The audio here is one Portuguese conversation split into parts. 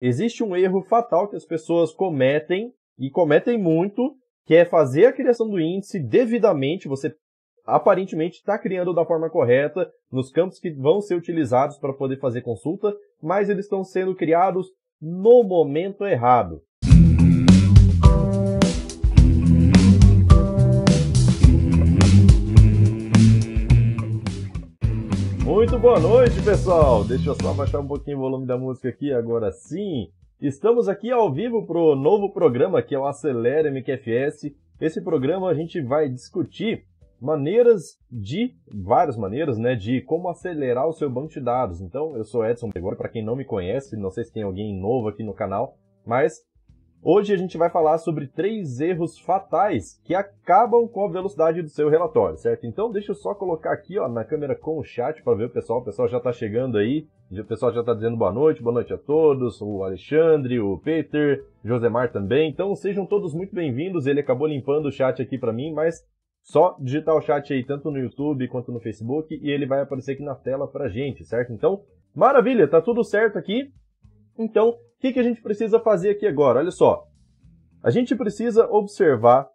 Existe um erro fatal que as pessoas cometem, e cometem muito, que é fazer a criação do índice devidamente, você aparentemente está criando da forma correta, nos campos que vão ser utilizados para poder fazer consulta, mas eles estão sendo criados no momento errado. Muito boa noite, pessoal! Deixa eu só baixar um pouquinho o volume da música aqui, agora sim! Estamos aqui ao vivo para o novo programa que é o Acelera MQFS. Esse programa a gente vai discutir maneiras de, várias maneiras, né, de como acelerar o seu banco de dados. Então, eu sou Edson Gregório, para quem não me conhece, não sei se tem alguém novo aqui no canal, mas Hoje a gente vai falar sobre três erros fatais que acabam com a velocidade do seu relatório, certo? Então deixa eu só colocar aqui ó, na câmera com o chat para ver o pessoal. O pessoal já está chegando aí, o pessoal já está dizendo boa noite, boa noite a todos, o Alexandre, o Peter, Josemar também. Então sejam todos muito bem-vindos. Ele acabou limpando o chat aqui para mim, mas só digitar o chat aí tanto no YouTube quanto no Facebook e ele vai aparecer aqui na tela para gente, certo? Então, maravilha, tá tudo certo aqui. Então, o que, que a gente precisa fazer aqui agora? Olha só. A gente precisa observar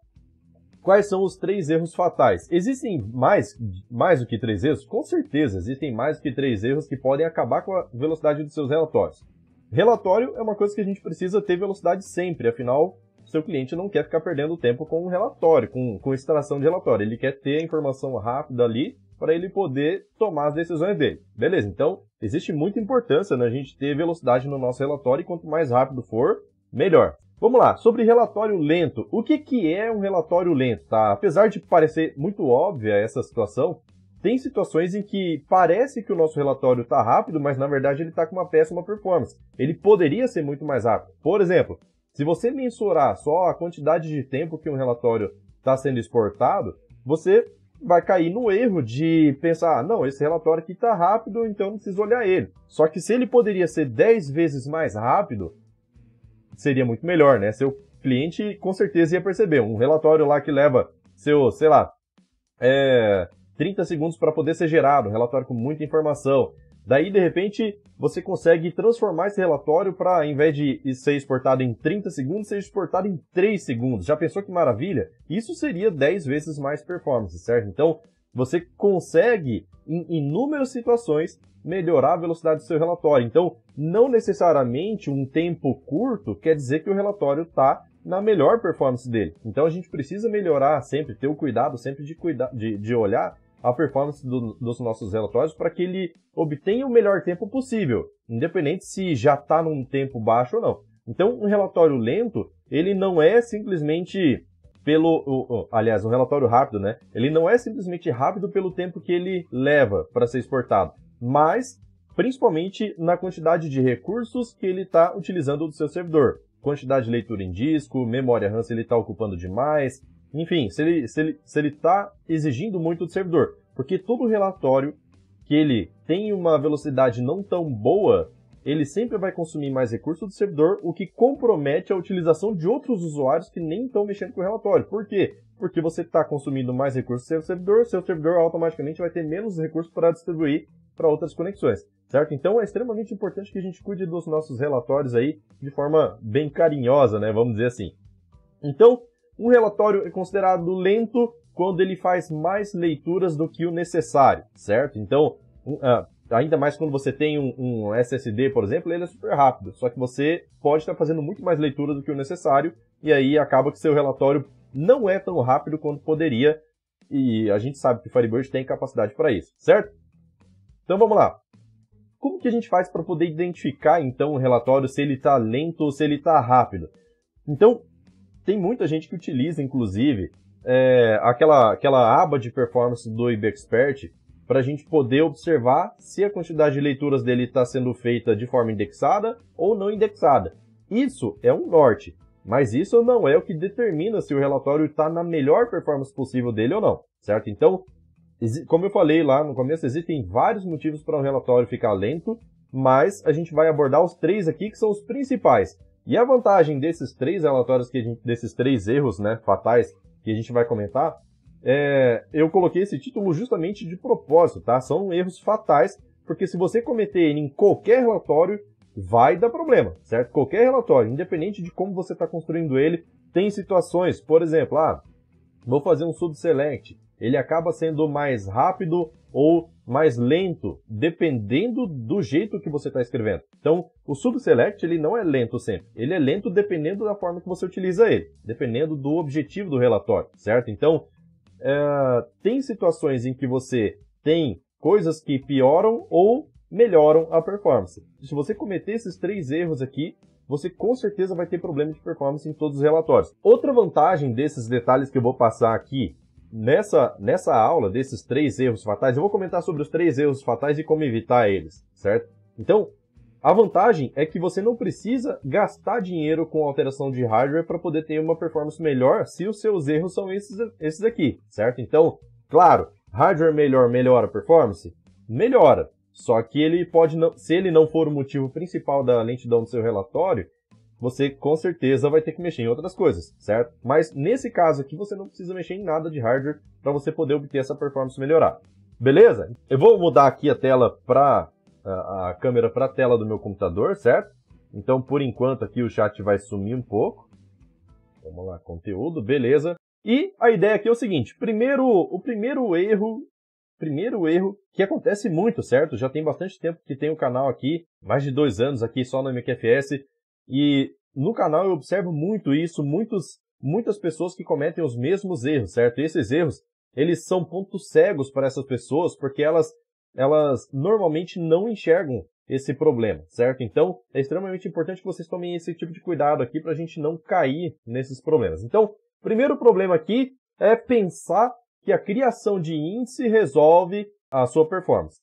quais são os três erros fatais. Existem mais, mais do que três erros? Com certeza, existem mais do que três erros que podem acabar com a velocidade dos seus relatórios. Relatório é uma coisa que a gente precisa ter velocidade sempre, afinal, seu cliente não quer ficar perdendo tempo com um relatório, com, com extração de relatório. Ele quer ter a informação rápida ali para ele poder tomar as decisões dele. Beleza, então existe muita importância na né, gente ter velocidade no nosso relatório e quanto mais rápido for, melhor. Vamos lá, sobre relatório lento. O que, que é um relatório lento? Tá? Apesar de parecer muito óbvia essa situação, tem situações em que parece que o nosso relatório está rápido, mas na verdade ele está com uma péssima performance. Ele poderia ser muito mais rápido. Por exemplo, se você mensurar só a quantidade de tempo que um relatório está sendo exportado, você vai cair no erro de pensar, ah, não, esse relatório aqui está rápido, então não preciso olhar ele. Só que se ele poderia ser 10 vezes mais rápido, seria muito melhor, né? Seu cliente com certeza ia perceber. Um relatório lá que leva seu, sei lá, é, 30 segundos para poder ser gerado, um relatório com muita informação. Daí, de repente, você consegue transformar esse relatório para, ao invés de ser exportado em 30 segundos, ser exportado em 3 segundos. Já pensou que maravilha? Isso seria 10 vezes mais performance, certo? Então, você consegue, em inúmeras situações, melhorar a velocidade do seu relatório. Então, não necessariamente um tempo curto quer dizer que o relatório está na melhor performance dele. Então, a gente precisa melhorar sempre, ter o cuidado sempre de, cuidar, de, de olhar a performance do, dos nossos relatórios para que ele obtenha o melhor tempo possível, independente se já está num tempo baixo ou não. Então, um relatório lento, ele não é simplesmente pelo, aliás, um relatório rápido, né? Ele não é simplesmente rápido pelo tempo que ele leva para ser exportado, mas principalmente na quantidade de recursos que ele está utilizando do seu servidor. Quantidade de leitura em disco, memória RAM se ele está ocupando demais, enfim, se ele, se ele, se ele tá exigindo muito do servidor. Porque todo relatório que ele tem uma velocidade não tão boa, ele sempre vai consumir mais recursos do servidor, o que compromete a utilização de outros usuários que nem estão mexendo com o relatório. Por quê? Porque você está consumindo mais recursos do seu servidor, seu servidor automaticamente vai ter menos recursos para distribuir para outras conexões, certo? Então é extremamente importante que a gente cuide dos nossos relatórios aí de forma bem carinhosa, né? Vamos dizer assim. Então, o relatório é considerado lento quando ele faz mais leituras do que o necessário, certo? Então, um, uh, ainda mais quando você tem um, um, SSD, por exemplo, ele é super rápido, só que você pode estar fazendo muito mais leitura do que o necessário, e aí acaba que seu relatório não é tão rápido quanto poderia, e a gente sabe que o Firebird tem capacidade para isso, certo? Então vamos lá. Como que a gente faz para poder identificar então o relatório se ele está lento ou se ele está rápido? Então, tem muita gente que utiliza, inclusive, é, aquela, aquela aba de performance do IBExpert para a gente poder observar se a quantidade de leituras dele está sendo feita de forma indexada ou não indexada. Isso é um norte, mas isso não é o que determina se o relatório está na melhor performance possível dele ou não, certo? Então, como eu falei lá no começo, existem vários motivos para um relatório ficar lento, mas a gente vai abordar os três aqui que são os principais. E a vantagem desses três relatórios que gente, desses três erros, né, fatais que a gente vai comentar, é, eu coloquei esse título justamente de propósito, tá? São erros fatais, porque se você cometer ele em qualquer relatório, vai dar problema, certo? Qualquer relatório, independente de como você está construindo ele, tem situações, por exemplo, ah, vou fazer um sudo select, ele acaba sendo mais rápido ou mais lento, dependendo do jeito que você está escrevendo. Então, o subselect ele não é lento sempre. Ele é lento dependendo da forma que você utiliza ele, dependendo do objetivo do relatório, certo? Então, é, tem situações em que você tem coisas que pioram ou melhoram a performance. Se você cometer esses três erros aqui, você com certeza vai ter problema de performance em todos os relatórios. Outra vantagem desses detalhes que eu vou passar aqui nessa, nessa aula desses três erros fatais, eu vou comentar sobre os três erros fatais e como evitar eles, certo? Então, a vantagem é que você não precisa gastar dinheiro com alteração de hardware para poder ter uma performance melhor se os seus erros são esses, esses aqui, certo? Então, claro, hardware melhor melhora a performance? Melhora. Só que ele pode não, se ele não for o motivo principal da lentidão do seu relatório, você com certeza vai ter que mexer em outras coisas, certo? Mas nesse caso aqui você não precisa mexer em nada de hardware para você poder obter essa performance melhorar. Beleza? Eu vou mudar aqui a tela para a, a câmera para a tela do meu computador, certo? Então, por enquanto aqui o chat vai sumir um pouco. Vamos lá, conteúdo, beleza? E a ideia aqui é o seguinte, primeiro, o primeiro erro primeiro erro que acontece muito, certo? Já tem bastante tempo que tem o canal aqui, mais de dois anos aqui só no MQFS, e no canal eu observo muito isso, muitos, muitas pessoas que cometem os mesmos erros, certo? E esses erros, eles são pontos cegos para essas pessoas, porque elas, elas normalmente não enxergam esse problema, certo? Então, é extremamente importante que vocês tomem esse tipo de cuidado aqui para a gente não cair nesses problemas. Então, primeiro problema aqui é pensar que a criação de índice resolve a sua performance.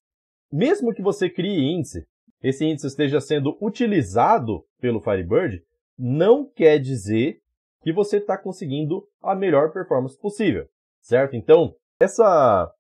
Mesmo que você crie índice, esse índice esteja sendo utilizado pelo Firebird, não quer dizer que você está conseguindo a melhor performance possível, certo? Então, essa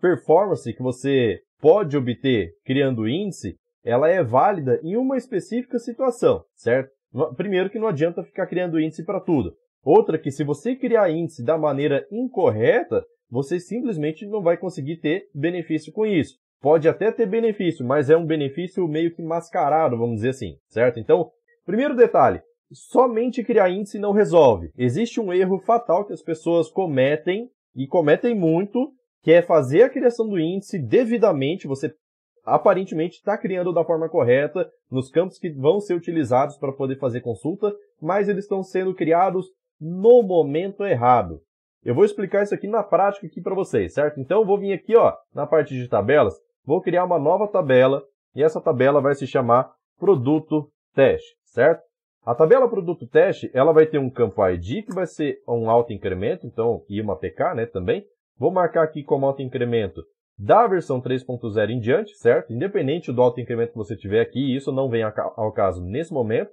performance que você pode obter criando o índice, ela é válida em uma específica situação, certo? Primeiro que não adianta ficar criando índice para tudo. Outra que se você criar índice da maneira incorreta, você simplesmente não vai conseguir ter benefício com isso pode até ter benefício, mas é um benefício meio que mascarado, vamos dizer assim, certo? Então, primeiro detalhe, somente criar índice não resolve. Existe um erro fatal que as pessoas cometem, e cometem muito, que é fazer a criação do índice devidamente, você aparentemente está criando da forma correta, nos campos que vão ser utilizados para poder fazer consulta, mas eles estão sendo criados no momento errado. Eu vou explicar isso aqui na prática aqui para vocês, certo? Então eu vou vir aqui, ó, na parte de tabelas, vou criar uma nova tabela e essa tabela vai se chamar produto teste, certo? A tabela produto teste, ela vai ter um campo ID que vai ser um alto incremento, então, e uma PK, né, também. Vou marcar aqui como alto incremento da versão 3.0 em diante, certo? Independente do alto incremento que você tiver aqui, isso não vem ao caso nesse momento.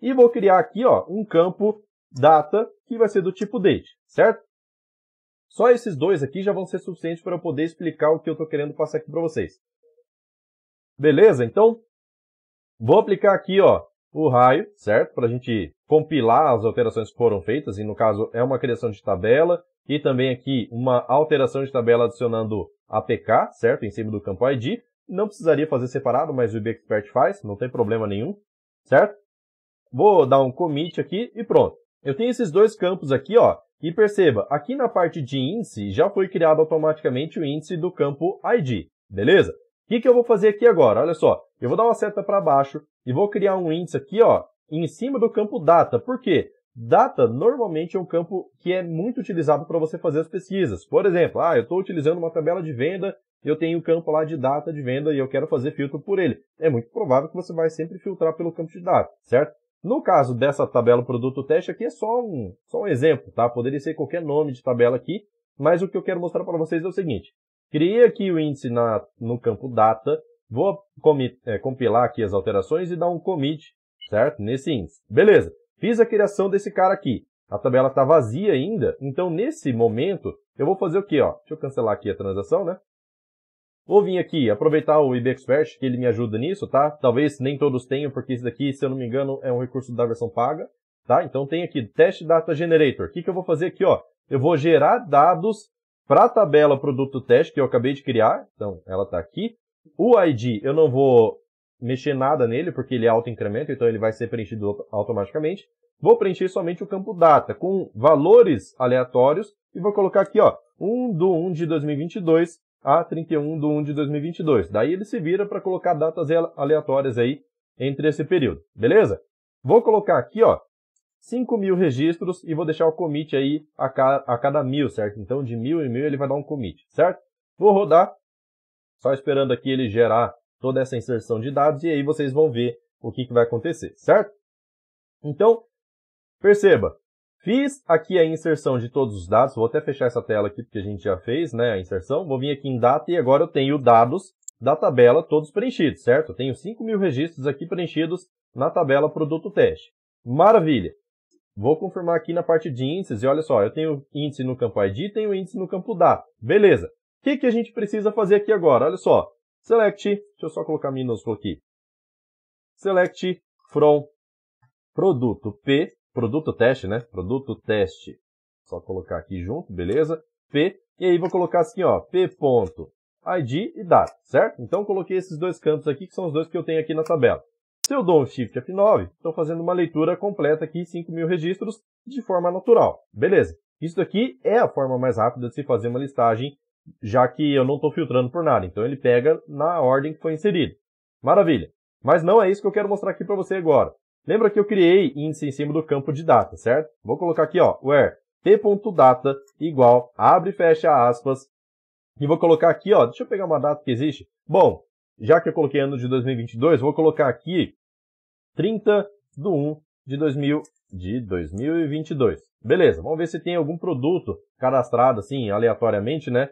E vou criar aqui, ó, um campo data que vai ser do tipo date, certo? Só esses dois aqui já vão ser suficientes para eu poder explicar o que eu estou querendo passar aqui para vocês. Beleza? Então, vou aplicar aqui ó, o raio, certo? Para a gente compilar as alterações que foram feitas, e no caso é uma criação de tabela, e também aqui uma alteração de tabela adicionando APK, certo? Em cima do campo ID. Não precisaria fazer separado, mas o IBExpert faz, não tem problema nenhum, certo? Vou dar um commit aqui e pronto. Eu tenho esses dois campos aqui, ó, e perceba, aqui na parte de índice, já foi criado automaticamente o índice do campo ID, beleza? O que, que eu vou fazer aqui agora? Olha só, eu vou dar uma seta para baixo e vou criar um índice aqui ó, em cima do campo data. Por quê? Data normalmente é um campo que é muito utilizado para você fazer as pesquisas. Por exemplo, ah, eu estou utilizando uma tabela de venda, eu tenho o um campo lá de data de venda e eu quero fazer filtro por ele. É muito provável que você vai sempre filtrar pelo campo de data, certo? No caso dessa tabela produto teste aqui é só um, só um exemplo, tá? Poderia ser qualquer nome de tabela aqui, mas o que eu quero mostrar para vocês é o seguinte. Criei aqui o índice na, no campo data, vou commit, é, compilar aqui as alterações e dar um commit, certo? Nesse índice. Beleza, fiz a criação desse cara aqui. A tabela está vazia ainda, então nesse momento eu vou fazer o quê? Ó? Deixa eu cancelar aqui a transação, né? Vou vir aqui aproveitar o IBExpert, que ele me ajuda nisso, tá? Talvez nem todos tenham, porque esse daqui, se eu não me engano, é um recurso da versão paga, tá? Então tem aqui Test Data Generator. O que, que eu vou fazer aqui, ó? Eu vou gerar dados para a tabela produto teste que eu acabei de criar. Então, ela está aqui. O ID, eu não vou mexer nada nele, porque ele é auto-incremento, então ele vai ser preenchido automaticamente. Vou preencher somente o campo data, com valores aleatórios, e vou colocar aqui, ó, 1 do 1 de 2022, a 31 de 1 de 2022. Daí ele se vira para colocar datas aleatórias aí entre esse período, beleza? Vou colocar aqui, ó, 5 mil registros e vou deixar o commit aí a, ca a cada mil, certo? Então, de mil em mil ele vai dar um commit, certo? Vou rodar, só esperando aqui ele gerar toda essa inserção de dados e aí vocês vão ver o que, que vai acontecer, certo? Então, perceba, Fiz aqui a inserção de todos os dados, vou até fechar essa tela aqui porque a gente já fez né, a inserção. Vou vir aqui em data e agora eu tenho dados da tabela todos preenchidos, certo? Eu tenho 5 mil registros aqui preenchidos na tabela produto teste. Maravilha! Vou confirmar aqui na parte de índices e olha só, eu tenho índice no campo ID e tenho índice no campo DATA. Beleza! O que, que a gente precisa fazer aqui agora? Olha só, select, deixa eu só colocar minúsculo aqui, select from produto P produto teste, né? Produto teste. Só colocar aqui junto, beleza? P. E aí vou colocar assim, ó, p.id e data, certo? Então coloquei esses dois campos aqui, que são os dois que eu tenho aqui na tabela. Se eu dou um Shift F9, estou fazendo uma leitura completa aqui, 5 mil registros, de forma natural. Beleza. Isso aqui é a forma mais rápida de se fazer uma listagem, já que eu não estou filtrando por nada. Então ele pega na ordem que foi inserido. Maravilha. Mas não é isso que eu quero mostrar aqui para você agora. Lembra que eu criei índice em cima do campo de data, certo? Vou colocar aqui, ó, where t.data igual, abre e fecha aspas, e vou colocar aqui, ó, deixa eu pegar uma data que existe. Bom, já que eu coloquei ano de 2022, vou colocar aqui 30 de 1 de, 2000, de 2022. Beleza, vamos ver se tem algum produto cadastrado, assim, aleatoriamente, né,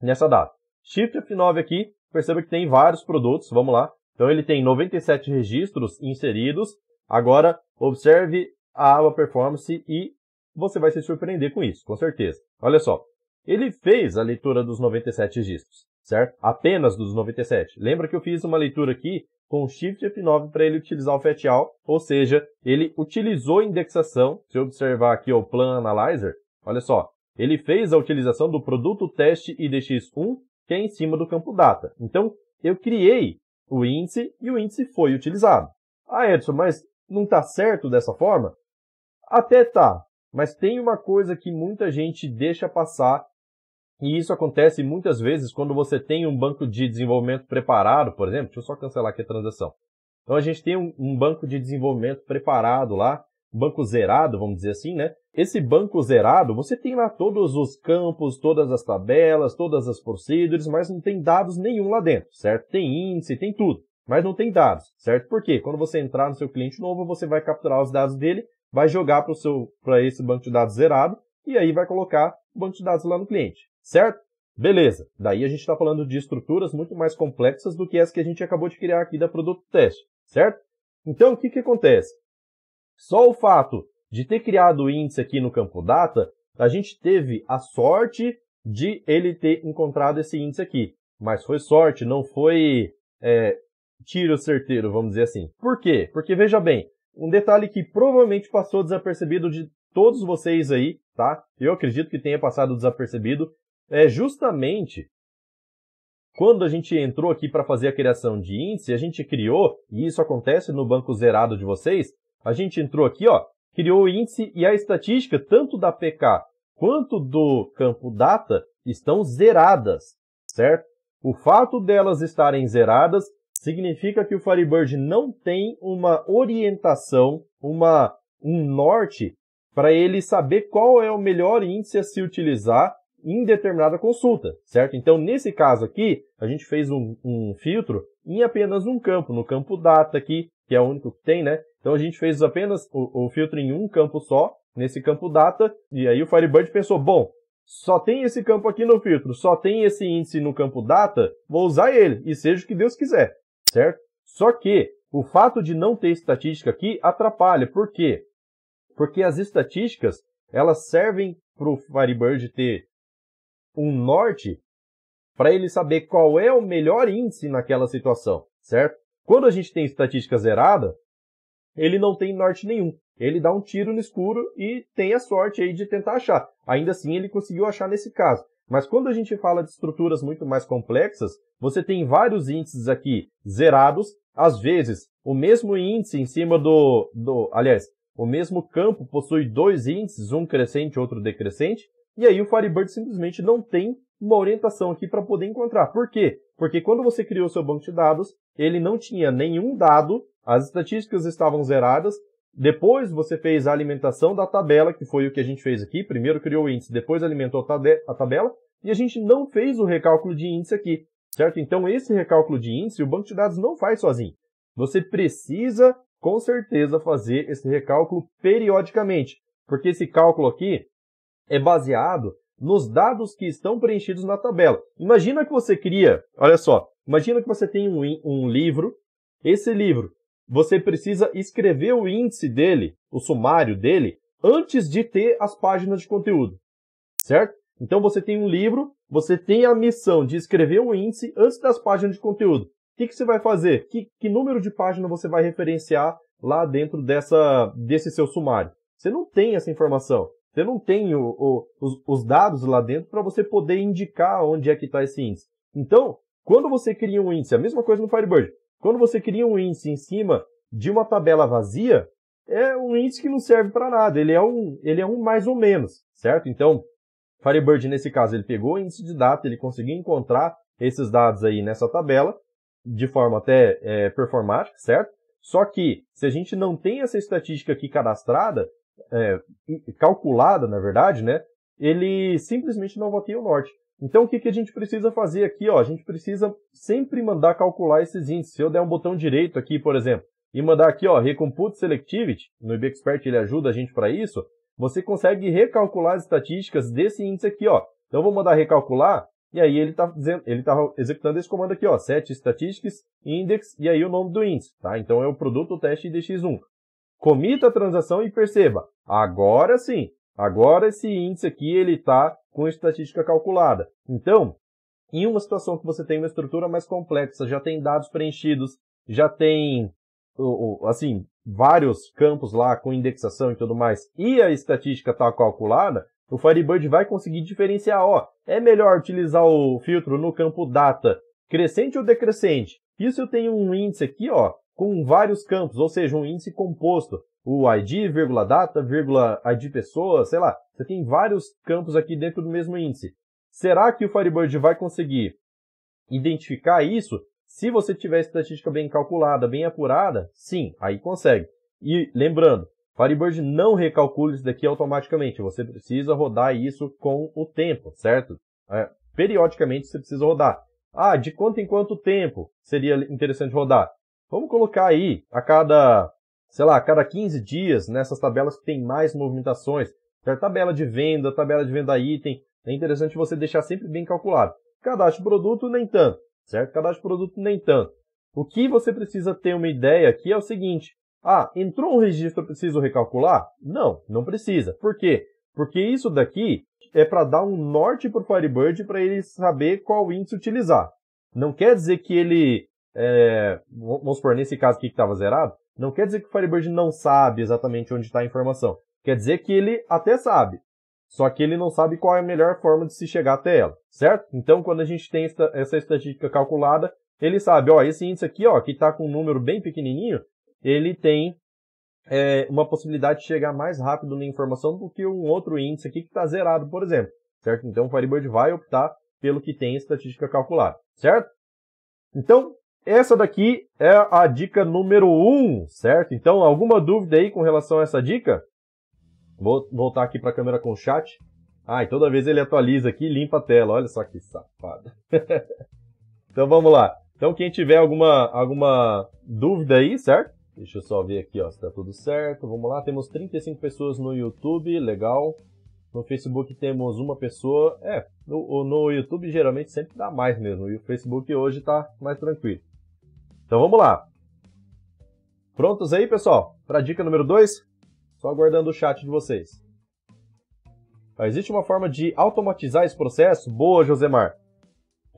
nessa data. Shift F9 aqui, perceba que tem vários produtos, vamos lá. Então ele tem 97 registros inseridos Agora, observe a aba performance e você vai se surpreender com isso, com certeza. Olha só, ele fez a leitura dos 97 registros, certo? Apenas dos 97. Lembra que eu fiz uma leitura aqui com Shift F9 para ele utilizar o FETIAL, ou seja, ele utilizou a indexação. Se eu observar aqui o Plan Analyzer, olha só, ele fez a utilização do produto teste IDX1, que é em cima do campo data. Então, eu criei o índice e o índice foi utilizado. Ah, Edson, mas não está certo dessa forma? Até tá, mas tem uma coisa que muita gente deixa passar, e isso acontece muitas vezes quando você tem um banco de desenvolvimento preparado, por exemplo. Deixa eu só cancelar aqui a transação. Então a gente tem um, um banco de desenvolvimento preparado lá, um banco zerado, vamos dizer assim, né? Esse banco zerado, você tem lá todos os campos, todas as tabelas, todas as procedures, mas não tem dados nenhum lá dentro, certo? Tem índice, tem tudo mas não tem dados, certo? Porque quando você entrar no seu cliente novo, você vai capturar os dados dele, vai jogar para esse banco de dados zerado e aí vai colocar o banco de dados lá no cliente, certo? Beleza, daí a gente está falando de estruturas muito mais complexas do que as que a gente acabou de criar aqui da Produto Teste, certo? Então, o que, que acontece? Só o fato de ter criado o índice aqui no campo data, a gente teve a sorte de ele ter encontrado esse índice aqui. Mas foi sorte, não foi é, tiro certeiro, vamos dizer assim. Por quê? Porque veja bem, um detalhe que provavelmente passou desapercebido de todos vocês aí, tá? Eu acredito que tenha passado desapercebido, é justamente quando a gente entrou aqui para fazer a criação de índice, a gente criou, e isso acontece no banco zerado de vocês, a gente entrou aqui, ó, criou o índice e a estatística, tanto da PK quanto do campo data, estão zeradas, certo? O fato delas estarem zeradas significa que o Firebird não tem uma orientação, uma, um norte para ele saber qual é o melhor índice a se utilizar em determinada consulta, certo? Então, nesse caso aqui, a gente fez um, um, filtro em apenas um campo, no campo data aqui, que é o único que tem, né? Então, a gente fez apenas o, o filtro em um campo só, nesse campo data, e aí o Firebird pensou, bom, só tem esse campo aqui no filtro, só tem esse índice no campo data, vou usar ele, e seja o que Deus quiser certo? Só que o fato de não ter estatística aqui atrapalha. Por quê? Porque as estatísticas elas servem para o Firebird ter um norte para ele saber qual é o melhor índice naquela situação, certo? Quando a gente tem estatística zerada, ele não tem norte nenhum. Ele dá um tiro no escuro e tem a sorte aí de tentar achar. Ainda assim, ele conseguiu achar nesse caso. Mas quando a gente fala de estruturas muito mais complexas, você tem vários índices aqui zerados, às vezes o mesmo índice em cima do, do aliás, o mesmo campo possui dois índices, um crescente e outro decrescente, e aí o Firebird simplesmente não tem uma orientação aqui para poder encontrar. Por quê? Porque quando você criou seu banco de dados, ele não tinha nenhum dado, as estatísticas estavam zeradas depois você fez a alimentação da tabela, que foi o que a gente fez aqui. Primeiro criou o índice, depois alimentou a tabela. E a gente não fez o recálculo de índice aqui, certo? Então esse recálculo de índice o banco de dados não faz sozinho. Você precisa, com certeza, fazer esse recálculo periodicamente, porque esse cálculo aqui é baseado nos dados que estão preenchidos na tabela. Imagina que você cria, olha só, imagina que você tem um, um livro, esse livro você precisa escrever o índice dele, o sumário dele, antes de ter as páginas de conteúdo, certo? Então você tem um livro, você tem a missão de escrever o índice antes das páginas de conteúdo. O que, que você vai fazer? Que, que número de página você vai referenciar lá dentro dessa, desse seu sumário? Você não tem essa informação. Você não tem o, o, os, os dados lá dentro para você poder indicar onde é que está esse índice. Então, quando você cria um índice, a mesma coisa no Firebird, quando você cria um índice em cima de uma tabela vazia, é um índice que não serve para nada, ele é, um, ele é um mais ou menos, certo? Então, Firebird, nesse caso, ele pegou o índice de data, ele conseguiu encontrar esses dados aí nessa tabela, de forma até é, performática, certo? Só que, se a gente não tem essa estatística aqui cadastrada, é, calculada, na verdade, né, ele simplesmente não vai ter o norte. Então, o que, que a gente precisa fazer aqui? Ó? A gente precisa sempre mandar calcular esses índices. Se eu der um botão direito aqui, por exemplo, e mandar aqui, ó, Recompute Selectivity, no IBExpert ele ajuda a gente para isso, você consegue recalcular as estatísticas desse índice aqui. Ó. Então, eu vou mandar recalcular, e aí ele está tá executando esse comando aqui, ó, set statistics, index, e aí o nome do índice. Tá? Então, é o produto teste dx 1 Comita a transação e perceba, agora sim, agora esse índice aqui ele está com estatística calculada. Então, em uma situação que você tem uma estrutura mais complexa, já tem dados preenchidos, já tem, assim, vários campos lá com indexação e tudo mais, e a estatística está calculada, o Firebird vai conseguir diferenciar, ó, é melhor utilizar o filtro no campo data crescente ou decrescente. Isso eu tenho um índice aqui, ó, com vários campos, ou seja, um índice composto o ID, vírgula data, vírgula ID pessoa, sei lá. Você tem vários campos aqui dentro do mesmo índice. Será que o Firebird vai conseguir identificar isso? Se você tiver estatística bem calculada, bem apurada, sim, aí consegue. E lembrando, Firebird não recalcula isso daqui automaticamente. Você precisa rodar isso com o tempo, certo? É, periodicamente você precisa rodar. Ah, de quanto em quanto tempo seria interessante rodar? Vamos colocar aí a cada sei lá, a cada 15 dias, nessas né, tabelas que tem mais movimentações, tabela de venda, tabela de venda item, é interessante você deixar sempre bem calculado. Cadastro de produto, nem tanto, certo? Cadastro produto, nem tanto. O que você precisa ter uma ideia aqui é o seguinte, ah, entrou um registro, eu preciso recalcular? Não, não precisa. Por quê? Porque isso daqui é para dar um norte para o Firebird para ele saber qual índice utilizar. Não quer dizer que ele, é, vamos supor, nesse caso aqui que estava zerado, não quer dizer que o Firebird não sabe exatamente onde está a informação. Quer dizer que ele até sabe, só que ele não sabe qual é a melhor forma de se chegar até ela, certo? Então, quando a gente tem esta, essa estatística calculada, ele sabe, ó, esse índice aqui, ó, que está com um número bem pequenininho, ele tem é, uma possibilidade de chegar mais rápido na informação do que um outro índice aqui que está zerado, por exemplo, certo? Então, o Firebird vai optar pelo que tem estatística calculada, certo? Então, essa daqui é a dica número 1, um, certo? Então, alguma dúvida aí com relação a essa dica? Vou voltar aqui para a câmera com o chat. Ai, ah, toda vez ele atualiza aqui e limpa a tela. Olha só que safado. então, vamos lá. Então, quem tiver alguma, alguma dúvida aí, certo? Deixa eu só ver aqui ó, se está tudo certo. Vamos lá, temos 35 pessoas no YouTube, legal. No Facebook temos uma pessoa. É, no, no YouTube geralmente sempre dá mais mesmo. E o Facebook hoje está mais tranquilo. Então vamos lá. Prontos aí, pessoal? Para a dica número 2? Só aguardando o chat de vocês. Ah, existe uma forma de automatizar esse processo? Boa, Josemar.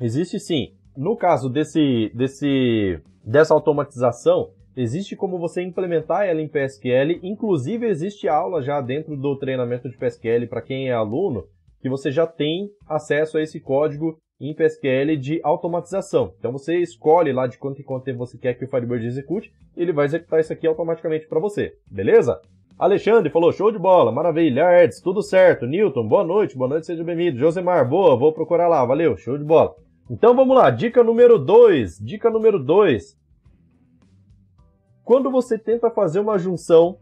Existe sim. No caso desse, desse, dessa automatização, existe como você implementar ela em PSQL. Inclusive, existe aula já dentro do treinamento de PSQL para quem é aluno, que você já tem acesso a esse código em PSQL de automatização. Então você escolhe lá de quanto em quanto tempo você quer que o Firebird execute, e ele vai executar isso aqui automaticamente para você, beleza? Alexandre falou, show de bola, maravilha, Arts, tudo certo. Newton, boa noite, boa noite, seja bem-vindo. Josemar, boa, vou procurar lá, valeu, show de bola. Então vamos lá, dica número 2, dica número 2. Quando você tenta fazer uma junção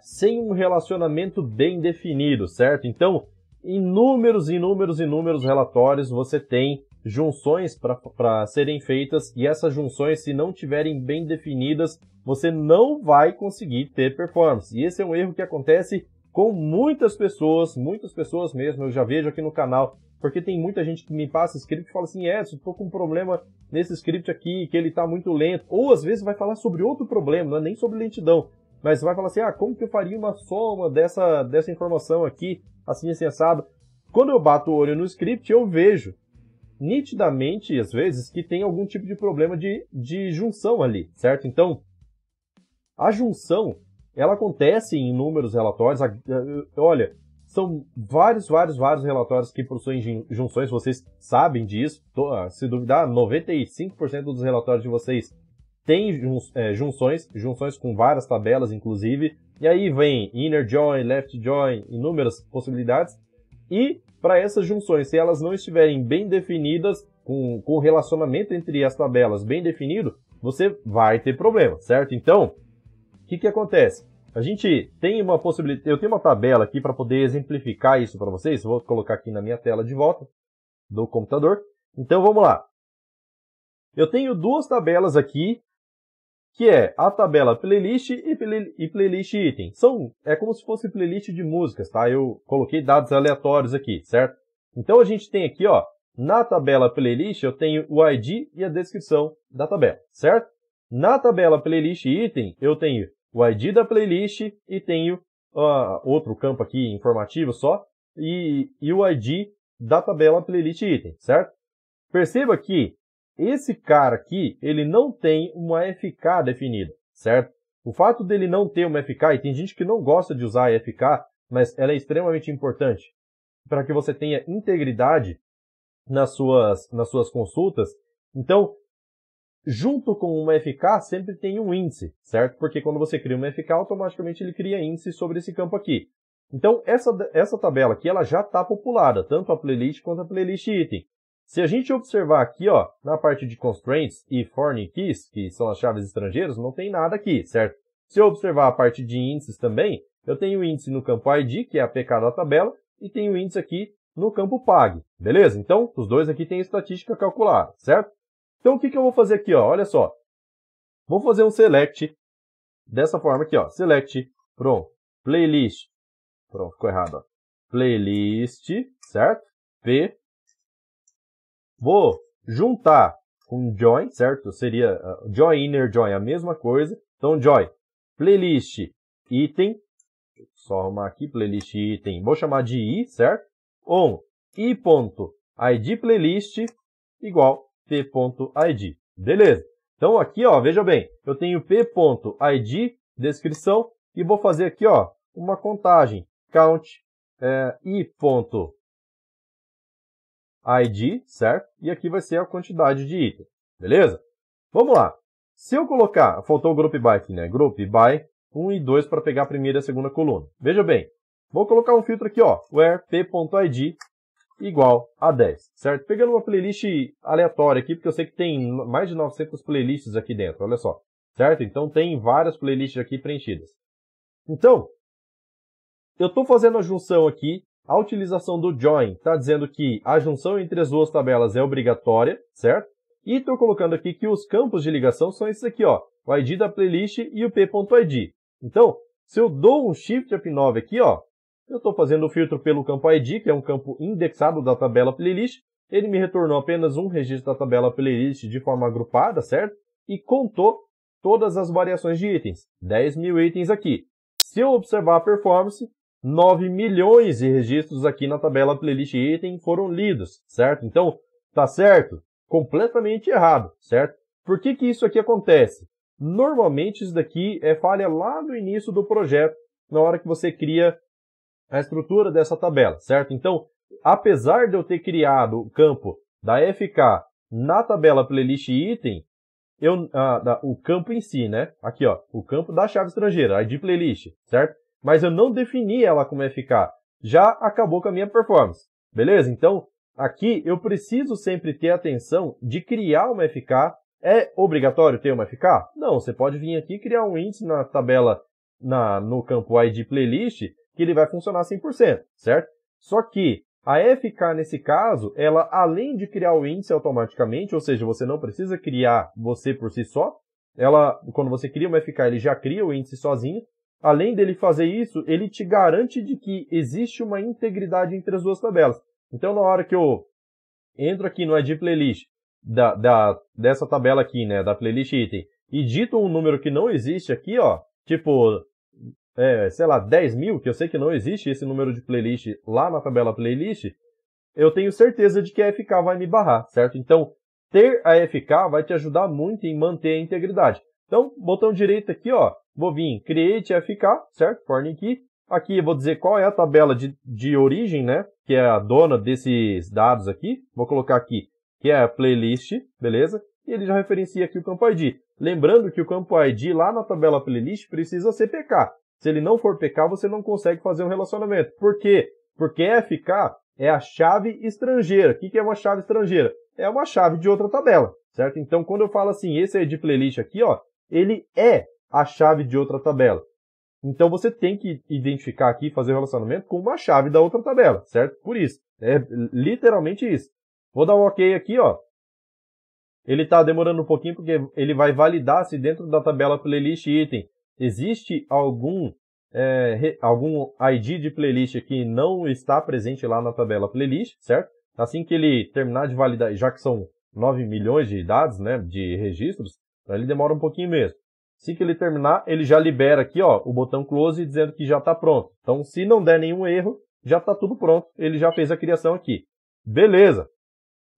sem um relacionamento bem definido, certo? Então, inúmeros, inúmeros, inúmeros relatórios você tem junções para serem feitas e essas junções, se não tiverem bem definidas, você não vai conseguir ter performance. E esse é um erro que acontece com muitas pessoas, muitas pessoas mesmo, eu já vejo aqui no canal, porque tem muita gente que me passa script e fala assim, é, estou com um problema nesse script aqui, que ele está muito lento. Ou às vezes vai falar sobre outro problema, não é nem sobre lentidão, mas vai falar assim, ah, como que eu faria uma soma dessa, dessa informação aqui? assim, assim, assado. Quando eu bato o olho no script, eu vejo nitidamente, às vezes, que tem algum tipo de problema de, de junção ali, certo? Então, a junção, ela acontece em inúmeros relatórios. Olha, são vários, vários, vários relatórios que possuem junções, vocês sabem disso. Ah, se duvidar, 95% dos relatórios de vocês têm é, junções, junções com várias tabelas, inclusive. E aí vem inner join, left join, inúmeras possibilidades. E para essas junções, se elas não estiverem bem definidas, com, com o relacionamento entre as tabelas bem definido, você vai ter problema, certo? Então, o que, que acontece? A gente tem uma possibilidade, eu tenho uma tabela aqui para poder exemplificar isso para vocês, vou colocar aqui na minha tela de volta do computador. Então vamos lá. Eu tenho duas tabelas aqui que é a tabela playlist e, play, e, playlist item. São, é como se fosse playlist de músicas, tá? Eu coloquei dados aleatórios aqui, certo? Então a gente tem aqui, ó, na tabela playlist eu tenho o ID e a descrição da tabela, certo? Na tabela playlist item eu tenho o ID da playlist e tenho uh, outro campo aqui informativo só e, e o ID da tabela playlist item, certo? Perceba que esse cara aqui, ele não tem uma FK definida, certo? O fato dele não ter uma FK, e tem gente que não gosta de usar a FK, mas ela é extremamente importante para que você tenha integridade nas suas, nas suas consultas. Então, junto com uma FK, sempre tem um índice, certo? Porque quando você cria uma FK, automaticamente ele cria índice sobre esse campo aqui. Então, essa, essa tabela aqui, ela já está populada, tanto a playlist quanto a playlist item. Se a gente observar aqui, ó, na parte de constraints e foreign keys, que são as chaves estrangeiras, não tem nada aqui, certo? Se eu observar a parte de índices também, eu tenho índice no campo ID, que é a PK da tabela, e tenho índice aqui no campo PAG, beleza? Então, os dois aqui têm estatística calculada, certo? Então, o que, que eu vou fazer aqui, ó? Olha só. Vou fazer um select dessa forma aqui, ó. Select from playlist. Pronto, ficou errado, ó. Playlist, certo? P vou juntar com join, certo? Seria uh, join inner join, a mesma coisa. Então, join playlist item, só arrumar aqui, playlist item, vou chamar de i, certo? On i.id playlist igual p.id. Beleza. Então aqui, ó, veja bem, eu tenho p.id, descrição, e vou fazer aqui, ó, uma contagem, count, é, i. Ponto, ID, certo? E aqui vai ser a quantidade de item, beleza? Vamos lá. Se eu colocar, faltou o group by aqui, né? Group by 1 e 2 para pegar a primeira e a segunda coluna. Veja bem, vou colocar um filtro aqui, ó, where p.id igual a 10, certo? Pegando uma playlist aleatória aqui, porque eu sei que tem mais de 900 playlists aqui dentro, olha só, certo? Então tem várias playlists aqui preenchidas. Então, eu estou fazendo a junção aqui a utilização do join está dizendo que a junção entre as duas tabelas é obrigatória, certo? E estou colocando aqui que os campos de ligação são esses aqui, ó, o ID da playlist e o p.id. Então, se eu dou um Shift F9 aqui, ó, eu estou fazendo o filtro pelo campo ID, que é um campo indexado da tabela playlist, ele me retornou apenas um registro da tabela playlist de forma agrupada, certo? E contou todas as variações de itens, 10 mil itens aqui. Se eu observar a performance, 9 milhões de registros aqui na tabela playlist item foram lidos, certo? Então, tá certo? Completamente errado, certo? Por que, que isso aqui acontece? Normalmente isso daqui é falha lá no início do projeto, na hora que você cria a estrutura dessa tabela, certo? Então, apesar de eu ter criado o campo da FK na tabela playlist item, eu, ah, da, o campo em si, né? Aqui, ó, o campo da chave estrangeira, ID playlist, certo? mas eu não defini ela como FK. Já acabou com a minha performance. Beleza? Então, aqui eu preciso sempre ter atenção de criar uma FK. É obrigatório ter uma FK? Não, você pode vir aqui e criar um índice na tabela na, no campo ID playlist que ele vai funcionar 100%, certo? Só que a FK, nesse caso, ela além de criar o índice automaticamente, ou seja, você não precisa criar você por si só, ela, quando você cria uma FK, ele já cria o índice sozinho, além dele fazer isso, ele te garante de que existe uma integridade entre as duas tabelas. Então, na hora que eu entro aqui no Edit Playlist da, da, dessa tabela aqui, né, da playlist item, e dito um número que não existe aqui, ó, tipo, é, sei lá, 10 mil, que eu sei que não existe esse número de playlist lá na tabela playlist, eu tenho certeza de que a FK vai me barrar, certo? Então, ter a FK vai te ajudar muito em manter a integridade. Então, botão direito aqui, ó, vou vir Create FK, certo? Foreign Key. Aqui eu vou dizer qual é a tabela de, de origem, né? Que é a dona desses dados aqui. Vou colocar aqui, que é a playlist, beleza? E ele já referencia aqui o campo ID. Lembrando que o campo ID lá na tabela playlist precisa ser PK. Se ele não for PK, você não consegue fazer um relacionamento. Por quê? Porque FK é a chave estrangeira. O que é uma chave estrangeira? É uma chave de outra tabela, certo? Então, quando eu falo assim, esse é de playlist aqui, ó, ele é a chave de outra tabela. Então você tem que identificar aqui, fazer o relacionamento com uma chave da outra tabela, certo? Por isso. É literalmente isso. Vou dar um OK aqui, ó. Ele está demorando um pouquinho porque ele vai validar se dentro da tabela playlist item existe algum, é, algum ID de playlist que não está presente lá na tabela playlist, certo? Assim que ele terminar de validar, já que são 9 milhões de dados, né, de registros, então ele demora um pouquinho mesmo. Assim que ele terminar, ele já libera aqui ó, o botão close dizendo que já está pronto. Então se não der nenhum erro, já está tudo pronto, ele já fez a criação aqui. Beleza!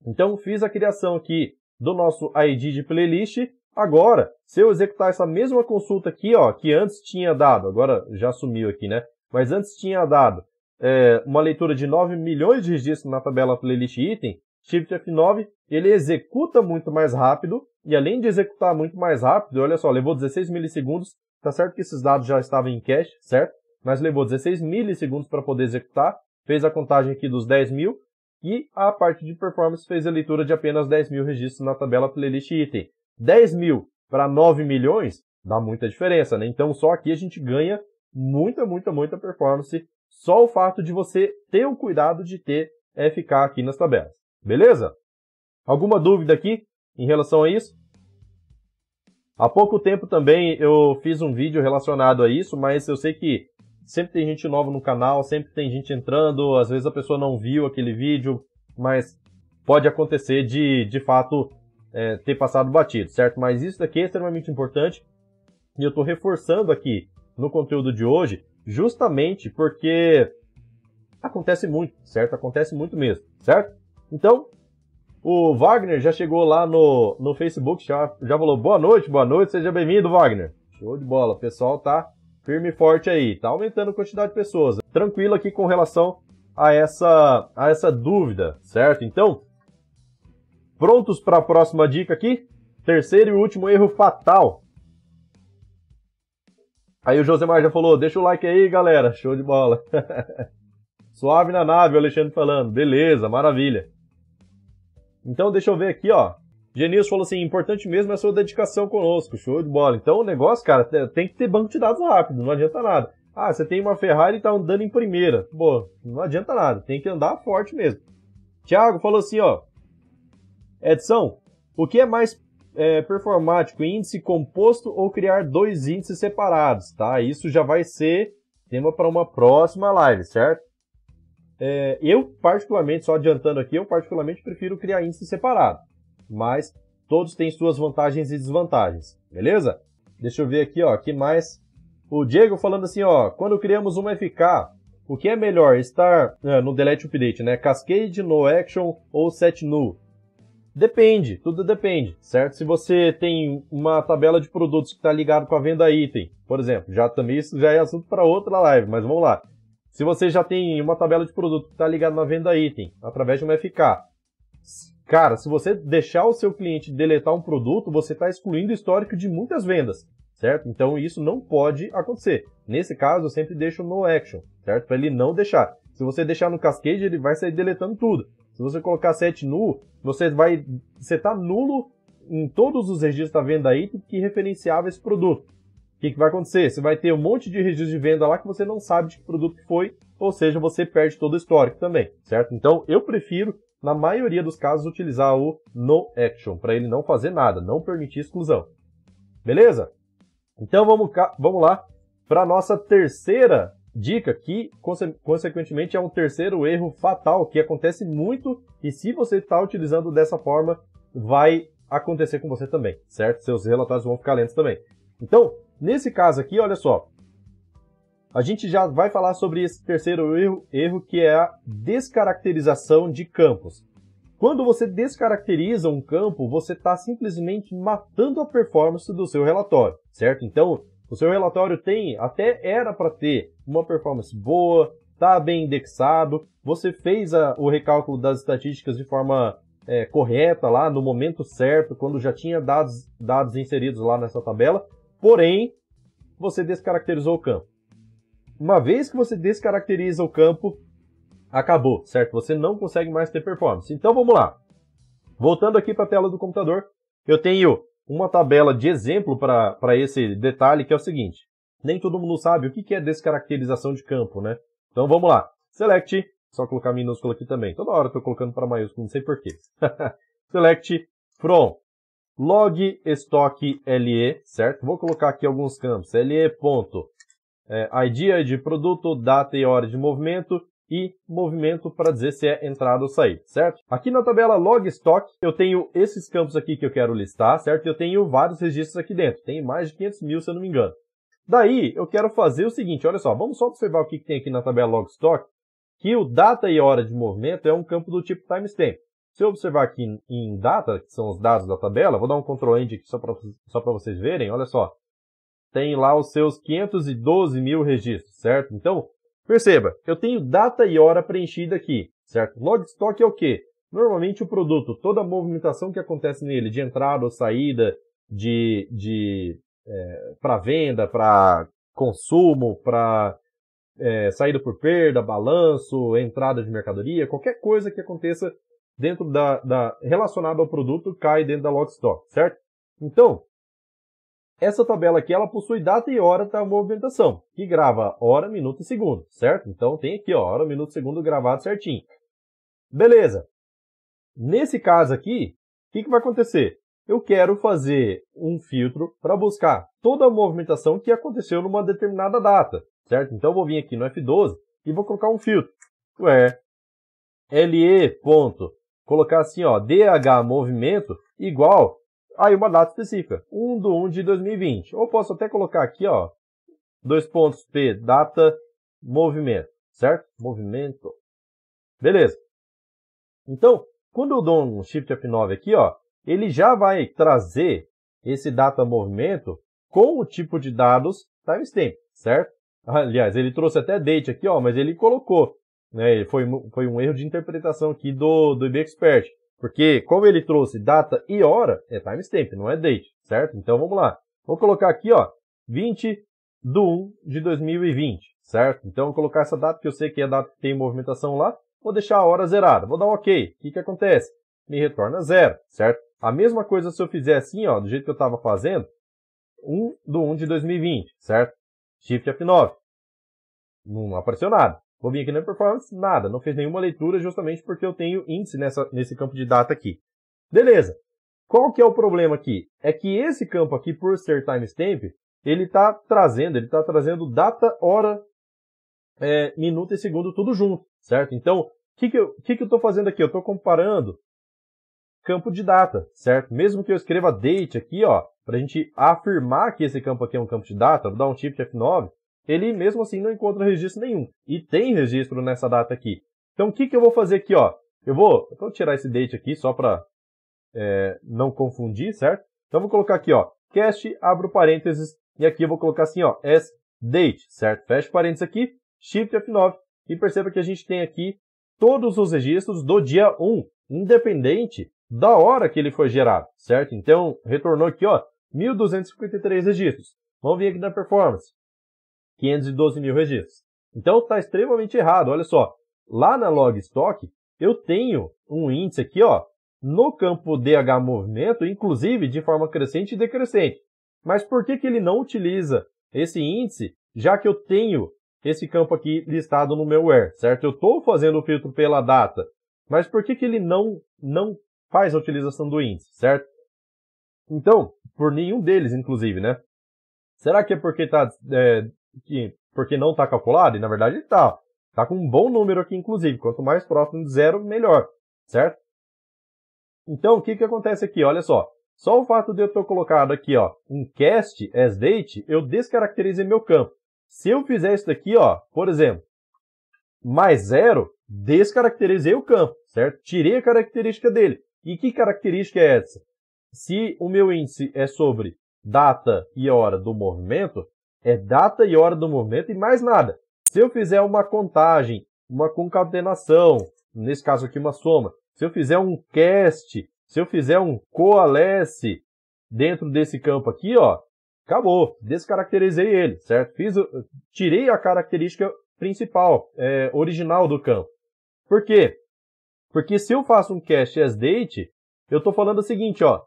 Então fiz a criação aqui do nosso ID de playlist. Agora, se eu executar essa mesma consulta aqui, ó, que antes tinha dado, agora já sumiu aqui, né? Mas antes tinha dado é, uma leitura de 9 milhões de registros na tabela playlist item, Shift F9 ele executa muito mais rápido, e além de executar muito mais rápido, olha só, levou 16 milissegundos, tá certo que esses dados já estavam em cache, certo? Mas levou 16 milissegundos para poder executar, fez a contagem aqui dos 10 mil, e a parte de performance fez a leitura de apenas 10 mil registros na tabela playlist item. 10 mil para 9 milhões dá muita diferença, né? Então só aqui a gente ganha muita, muita, muita performance só o fato de você ter o cuidado de ter FK aqui nas tabelas. Beleza? Alguma dúvida aqui em relação a isso? Há pouco tempo também eu fiz um vídeo relacionado a isso, mas eu sei que sempre tem gente nova no canal, sempre tem gente entrando, às vezes a pessoa não viu aquele vídeo, mas pode acontecer de, de fato, é, ter passado batido, certo? Mas isso daqui é extremamente importante e eu estou reforçando aqui no conteúdo de hoje, justamente porque acontece muito, certo? Acontece muito mesmo, certo? Então, o Wagner já chegou lá no, no Facebook, já, já falou boa noite, boa noite, seja bem-vindo, Wagner. Show de bola, o pessoal tá firme e forte aí, tá aumentando a quantidade de pessoas. Tranquilo aqui com relação a essa, a essa dúvida, certo? Então, prontos para a próxima dica aqui? Terceiro e último erro fatal. Aí o Josemar já falou, deixa o like aí, galera, show de bola. Suave na nave, o Alexandre falando, beleza, maravilha. Então, deixa eu ver aqui, ó. Genius falou assim: importante mesmo é a sua dedicação conosco, show de bola. Então, o negócio, cara, tem que ter banco de dados rápido, não adianta nada. Ah, você tem uma Ferrari e tá andando em primeira. Pô, não adianta nada, tem que andar forte mesmo. Thiago falou assim, ó. Edição, o que é mais é, performático, índice composto ou criar dois índices separados, tá? Isso já vai ser tema para uma próxima live, certo? É, eu, particularmente, só adiantando aqui, eu particularmente prefiro criar índice separado. Mas todos têm suas vantagens e desvantagens, beleza? Deixa eu ver aqui, ó, que mais. O Diego falando assim, ó, quando criamos uma FK, o que é melhor, estar é, no Delete Update, né? Cascade, No Action ou Set New? Depende, tudo depende, certo? Se você tem uma tabela de produtos que está ligado com a venda item, por exemplo, já também isso já é assunto para outra live, mas vamos lá. Se você já tem uma tabela de produto que está ligada na venda item, através de um FK, cara, se você deixar o seu cliente deletar um produto, você está excluindo o histórico de muitas vendas, certo? Então isso não pode acontecer. Nesse caso, eu sempre deixo no action, certo? Para ele não deixar. Se você deixar no cascade, ele vai sair deletando tudo. Se você colocar set null, você vai setar tá nulo em todos os registros da venda item que referenciava esse produto. O que, que vai acontecer? Você vai ter um monte de registro de venda lá que você não sabe de que produto foi, ou seja, você perde todo o histórico também, certo? Então, eu prefiro, na maioria dos casos, utilizar o no action, para ele não fazer nada, não permitir exclusão. Beleza? Então, vamos, vamos lá para nossa terceira dica, que consequentemente é um terceiro erro fatal, que acontece muito, e se você está utilizando dessa forma, vai acontecer com você também, certo? Seus relatórios vão ficar lentos também. Então, Nesse caso aqui, olha só, a gente já vai falar sobre esse terceiro erro, erro que é a descaracterização de campos. Quando você descaracteriza um campo, você está simplesmente matando a performance do seu relatório, certo? Então, o seu relatório tem, até era para ter uma performance boa, está bem indexado, você fez a, o recálculo das estatísticas de forma é, correta lá, no momento certo, quando já tinha dados, dados inseridos lá nessa tabela, Porém, você descaracterizou o campo. Uma vez que você descaracteriza o campo, acabou, certo? Você não consegue mais ter performance. Então vamos lá. Voltando aqui para a tela do computador, eu tenho uma tabela de exemplo para esse detalhe que é o seguinte. Nem todo mundo sabe o que é descaracterização de campo, né? Então vamos lá. Select, só colocar minúsculo aqui também. Toda hora eu estou colocando para maiúsculo, não sei porquê. Select from log LE, certo? Vou colocar aqui alguns campos, LE ponto, é, ID de produto, data e hora de movimento e movimento para dizer se é entrada ou saída, certo? Aqui na tabela log eu tenho esses campos aqui que eu quero listar, certo? Eu tenho vários registros aqui dentro, tem mais de 500 mil se eu não me engano. Daí eu quero fazer o seguinte, olha só, vamos só observar o que, que tem aqui na tabela log que o data e hora de movimento é um campo do tipo timestamp. Se eu observar aqui em data, que são os dados da tabela, vou dar um Ctrl End aqui só para só vocês verem, olha só. Tem lá os seus 512 mil registros, certo? Então, perceba, eu tenho data e hora preenchida aqui, certo? Log stock é o quê? Normalmente o produto, toda a movimentação que acontece nele, de entrada ou saída, de, de é, para venda, para consumo, para é, saída por perda, balanço, entrada de mercadoria, qualquer coisa que aconteça dentro da, da relacionado ao produto cai dentro da Lockstock, certo? Então, essa tabela aqui ela possui data e hora da movimentação, que grava hora, minuto e segundo, certo? Então tem aqui ó, hora, minuto e segundo gravado certinho. Beleza. Nesse caso aqui, o que, que vai acontecer? Eu quero fazer um filtro para buscar toda a movimentação que aconteceu numa determinada data, certo? Então eu vou vir aqui no F12 e vou colocar um filtro. É le ponto colocar assim, ó, DH movimento igual aí uma data específica, 1 de 1 de 2020. Ou posso até colocar aqui, ó, dois pontos P, data, movimento, certo? Movimento. Beleza. Então, quando eu dou um Shift F9 aqui, ó, ele já vai trazer esse data movimento com o tipo de dados timestamp, certo? Aliás, ele trouxe até date aqui, ó, mas ele colocou né? Foi, foi um erro de interpretação aqui do, do Expert, Porque como ele trouxe data e hora, é timestamp, não é date, certo? Então vamos lá. Vou colocar aqui, ó, 20 de 1 de 2020, certo? Então vou colocar essa data, que eu sei que é a data que tem movimentação lá. Vou deixar a hora zerada. Vou dar um OK. O que, que acontece? Me retorna zero, certo? A mesma coisa se eu fizer assim, ó, do jeito que eu estava fazendo, 1 do 1 de 2020, certo? Shift F9. Não apareceu nada. Vou vir aqui na performance, nada, não fez nenhuma leitura justamente porque eu tenho índice nessa, nesse campo de data aqui. Beleza. Qual que é o problema aqui? É que esse campo aqui, por ser timestamp, ele está trazendo, ele está trazendo data, hora, é, minuto e segundo tudo junto, certo? Então, o que, que eu estou que que fazendo aqui? Eu estou comparando campo de data, certo? Mesmo que eu escreva date aqui, ó, para a gente afirmar que esse campo aqui é um campo de data, vou dar um shift F9, ele mesmo assim não encontra registro nenhum. E tem registro nessa data aqui. Então o que, que eu vou fazer aqui, ó? Eu vou, eu vou tirar esse date aqui só para é, não confundir, certo? Então eu vou colocar aqui, ó, cache abro parênteses, e aqui eu vou colocar assim, ó, as date, certo? Fecha parênteses aqui, shift F9, e perceba que a gente tem aqui todos os registros do dia 1, independente da hora que ele foi gerado, certo? Então, retornou aqui, ó, 1253 registros. Vamos vir aqui na performance. 512 mil registros. Então está extremamente errado. Olha só, lá na Logstock eu tenho um índice aqui, ó, no campo DH movimento, inclusive de forma crescente e decrescente. Mas por que, que ele não utiliza esse índice, já que eu tenho esse campo aqui listado no meu where, certo? Eu estou fazendo o filtro pela data, mas por que, que ele não, não faz a utilização do índice, certo? Então, por nenhum deles, inclusive, né? Será que é porque está é, que, porque não está calculado, e na verdade está. Está com um bom número aqui, inclusive. Quanto mais próximo de zero, melhor. Certo? Então, o que, que acontece aqui? Olha só. Só o fato de eu ter colocado aqui ó, um cast as date, eu descaracterizei meu campo. Se eu fizer isso daqui, ó, por exemplo, mais zero, descaracterizei o campo, certo? Tirei a característica dele. E que característica é essa? Se o meu índice é sobre data e hora do movimento, é data e hora do momento e mais nada. Se eu fizer uma contagem, uma concatenação, nesse caso aqui uma soma, se eu fizer um cast, se eu fizer um coalesce dentro desse campo aqui, ó, acabou, descaracterizei ele, certo? Fiz, tirei a característica principal, é, original do campo. Por quê? Porque se eu faço um cast as date, eu estou falando o seguinte, ó,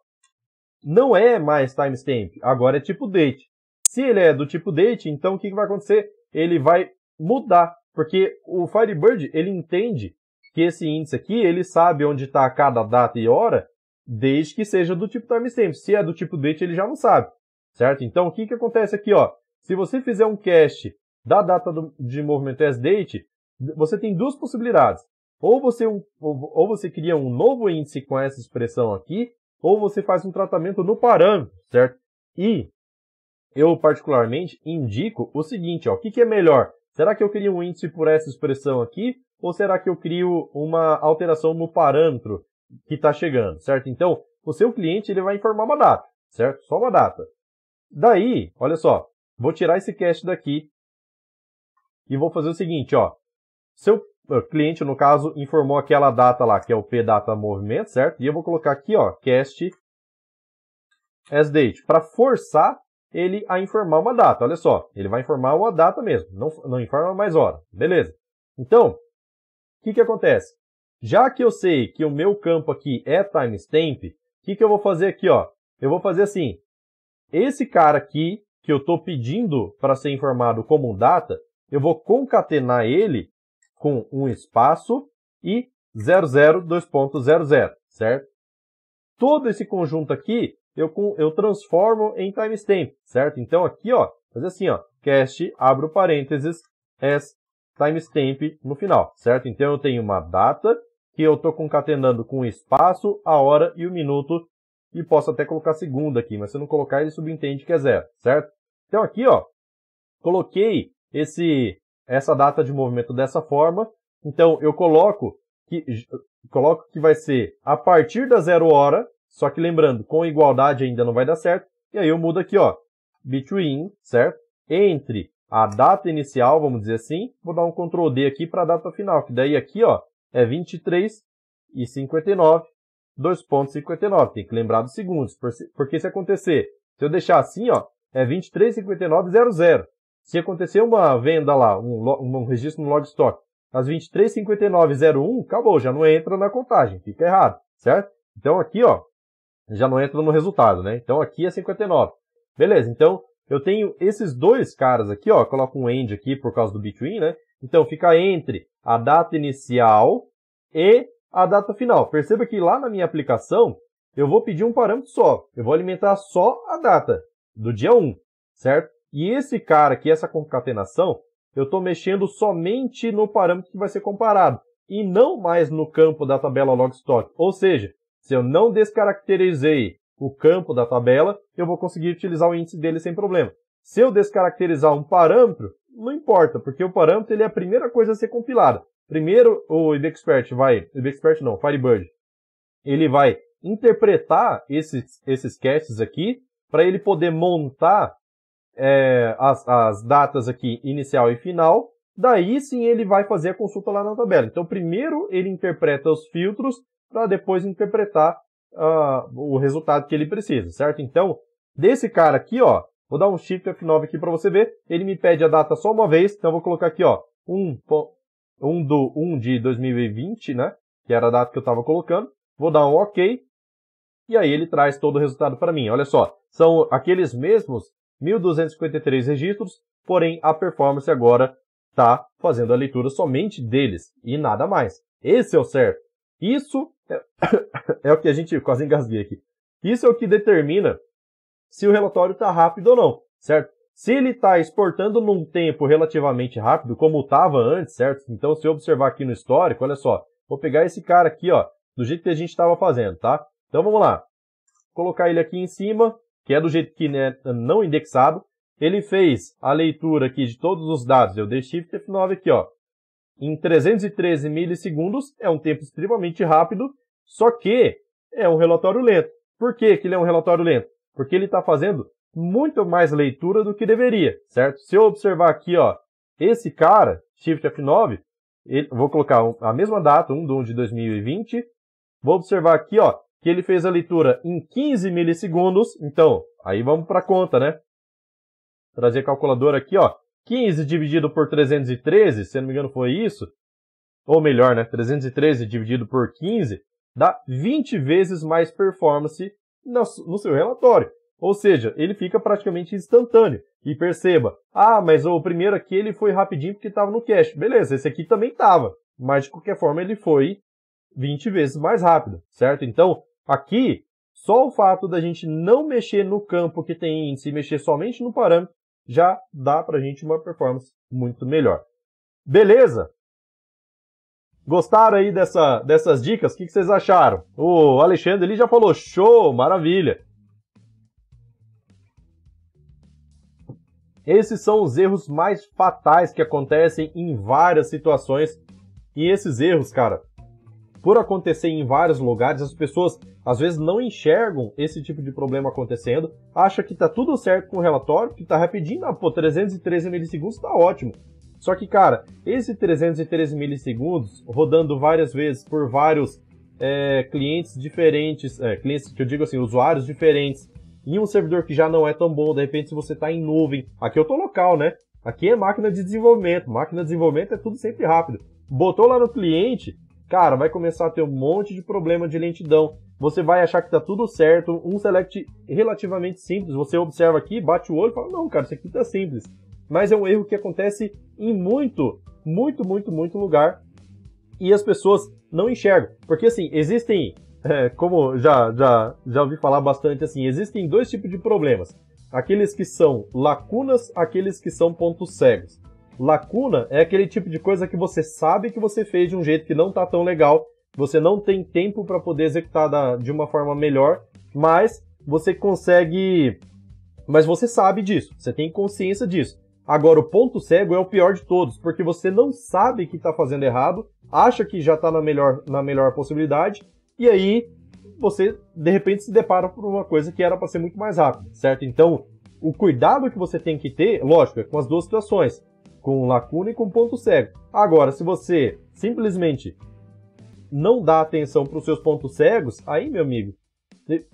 não é mais timestamp, agora é tipo date. Se ele é do tipo date, então o que, que vai acontecer? Ele vai mudar, porque o Firebird, ele entende que esse índice aqui, ele sabe onde está cada data e hora, desde que seja do tipo timestamp. Se é do tipo date, ele já não sabe, certo? Então, o que, que acontece aqui, ó? Se você fizer um cache da data do, de movimento sDate, você tem duas possibilidades. Ou você, ou, ou você cria um novo índice com essa expressão aqui, ou você faz um tratamento no parâmetro, certo? E eu particularmente indico o seguinte, ó, o que, que é melhor? Será que eu crio um índice por essa expressão aqui? Ou será que eu crio uma alteração no parâmetro que está chegando, certo? Então, o seu cliente ele vai informar uma data, certo? Só uma data. Daí, olha só, vou tirar esse cast daqui e vou fazer o seguinte, ó. Seu eh, cliente, no caso, informou aquela data lá, que é o pdata movimento, certo? E eu vou colocar aqui, ó, cast as date, para forçar ele a informar uma data. Olha só, ele vai informar a data mesmo, não, não informa mais hora. Beleza. Então, o que, que acontece? Já que eu sei que o meu campo aqui é timestamp, o que, que eu vou fazer aqui? Ó? Eu vou fazer assim, esse cara aqui, que eu estou pedindo para ser informado como data, eu vou concatenar ele com um espaço e 00, certo? Todo esse conjunto aqui eu, eu transformo em timestamp, certo? Então aqui, ó, fazer assim, ó, cast, abro parênteses, as timestamp no final, certo? Então eu tenho uma data que eu estou concatenando com o espaço, a hora e o minuto, e posso até colocar segunda aqui, mas se eu não colocar, ele subentende que é zero, certo? Então aqui, ó, coloquei esse, essa data de movimento dessa forma, então eu coloco que, coloco que vai ser a partir da zero hora, só que lembrando, com igualdade ainda não vai dar certo. E aí eu mudo aqui, ó, between, certo? Entre a data inicial, vamos dizer assim, vou dar um Ctrl D aqui para a data final, que daí aqui, ó, é 23 e 59, 2.59. Tem que lembrar dos segundos, porque se acontecer, se eu deixar assim, ó, é 23,59,00. Se acontecer uma venda lá, um, um registro no logstock, às 23,59,01, acabou, já não entra na contagem, fica errado, certo? Então aqui, ó, já não entra no resultado, né? Então aqui é 59. Beleza, então eu tenho esses dois caras aqui, ó, coloco um end aqui por causa do between, né? Então fica entre a data inicial e a data final. Perceba que lá na minha aplicação, eu vou pedir um parâmetro só. Eu vou alimentar só a data do dia 1, certo? E esse cara aqui, essa concatenação, eu estou mexendo somente no parâmetro que vai ser comparado e não mais no campo da tabela logstock. Ou seja, se eu não descaracterizei o campo da tabela, eu vou conseguir utilizar o índice dele sem problema. Se eu descaracterizar um parâmetro, não importa, porque o parâmetro ele é a primeira coisa a ser compilada. Primeiro o IBExpert vai, IBExpert não, Firebird, ele vai interpretar esses, esses caches aqui para ele poder montar é, as, as datas aqui inicial e final. Daí sim ele vai fazer a consulta lá na tabela. Então primeiro ele interpreta os filtros para depois interpretar uh, o resultado que ele precisa, certo? Então, desse cara aqui, ó, vou dar um Shift F9 aqui para você ver, ele me pede a data só uma vez, então eu vou colocar aqui, ó, 1, 1, do, 1 de 2020, né, que era a data que eu estava colocando, vou dar um OK, e aí ele traz todo o resultado para mim. Olha só, são aqueles mesmos 1.253 registros, porém a performance agora está fazendo a leitura somente deles e nada mais. Esse é o certo. Isso é o que a gente quase engasguei aqui. Isso é o que determina se o relatório está rápido ou não, certo? Se ele está exportando num tempo relativamente rápido, como estava antes, certo? Então, se eu observar aqui no histórico, olha só, vou pegar esse cara aqui, ó, do jeito que a gente estava fazendo, tá? Então, vamos lá. Vou colocar ele aqui em cima, que é do jeito que né, não indexado. Ele fez a leitura aqui de todos os dados. Eu dei Shift F9 aqui, ó em 313 milissegundos, é um tempo extremamente rápido, só que é um relatório lento. Por que, que ele é um relatório lento? Porque ele está fazendo muito mais leitura do que deveria, certo? Se eu observar aqui, ó, esse cara, Shift F9, ele, vou colocar a mesma data, 1 de 1 de 2020, vou observar aqui, ó, que ele fez a leitura em 15 milissegundos, então, aí vamos para a conta, né? Trazer a calculadora aqui, ó, 15 dividido por 313, se não me engano foi isso, ou melhor, né, 313 dividido por 15, dá 20 vezes mais performance no seu relatório. Ou seja, ele fica praticamente instantâneo. E perceba, ah, mas o primeiro aqui ele foi rapidinho porque estava no cache. Beleza, esse aqui também estava, mas de qualquer forma ele foi 20 vezes mais rápido, certo? Então, aqui, só o fato da gente não mexer no campo que tem índice mexer somente no parâmetro, já dá para a gente uma performance muito melhor. Beleza? Gostaram aí dessa, dessas dicas? O que, que vocês acharam? O Alexandre ele já falou, show, maravilha. Esses são os erros mais fatais que acontecem em várias situações. E esses erros, cara, por acontecer em vários lugares, as pessoas às vezes não enxergam esse tipo de problema acontecendo, acha que tá tudo certo com o relatório, que tá rapidinho, ah, pô, 313 milissegundos tá ótimo. Só que, cara, esse 313 milissegundos, rodando várias vezes por vários é, clientes diferentes, é, clientes que eu digo assim, usuários diferentes, em um servidor que já não é tão bom, de repente se você tá em nuvem, aqui eu tô local, né? Aqui é máquina de desenvolvimento, máquina de desenvolvimento é tudo sempre rápido. Botou lá no cliente, cara, vai começar a ter um monte de problema de lentidão. Você vai achar que tá tudo certo, um select relativamente simples. Você observa aqui, bate o olho e fala: "Não, cara, isso aqui tá simples". Mas é um erro que acontece em muito, muito, muito, muito lugar e as pessoas não enxergam. Porque assim, existem, é, como já já já ouvi falar bastante assim, existem dois tipos de problemas. Aqueles que são lacunas, aqueles que são pontos cegos. Lacuna é aquele tipo de coisa que você sabe que você fez de um jeito que não tá tão legal, você não tem tempo para poder executar da, de uma forma melhor, mas você consegue. Mas você sabe disso, você tem consciência disso. Agora, o ponto cego é o pior de todos, porque você não sabe que está fazendo errado, acha que já está na melhor, na melhor possibilidade, e aí você, de repente, se depara por uma coisa que era para ser muito mais rápida, certo? Então, o cuidado que você tem que ter, lógico, é com as duas situações com lacuna e com ponto cego. Agora, se você simplesmente não dá atenção para os seus pontos cegos, aí, meu amigo,